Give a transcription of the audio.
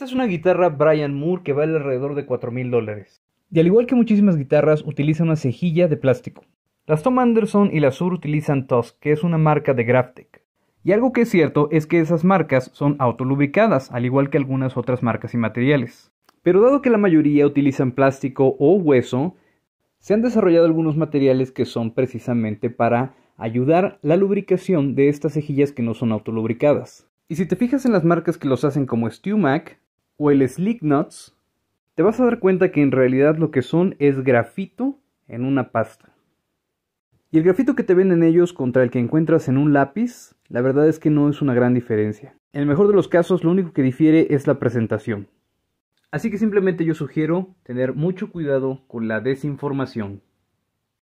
Esta es una guitarra Brian Moore que vale alrededor de 4 mil dólares. Y al igual que muchísimas guitarras, utiliza una cejilla de plástico. Las Tom Anderson y las Sur utilizan Tusk, que es una marca de graftek Y algo que es cierto es que esas marcas son autolubricadas, al igual que algunas otras marcas y materiales. Pero dado que la mayoría utilizan plástico o hueso, se han desarrollado algunos materiales que son precisamente para ayudar la lubricación de estas cejillas que no son autolubricadas. Y si te fijas en las marcas que los hacen como Stumac, o el Slick Nuts, te vas a dar cuenta que en realidad lo que son es grafito en una pasta. Y el grafito que te venden ellos contra el que encuentras en un lápiz, la verdad es que no es una gran diferencia. En el mejor de los casos, lo único que difiere es la presentación. Así que simplemente yo sugiero tener mucho cuidado con la desinformación.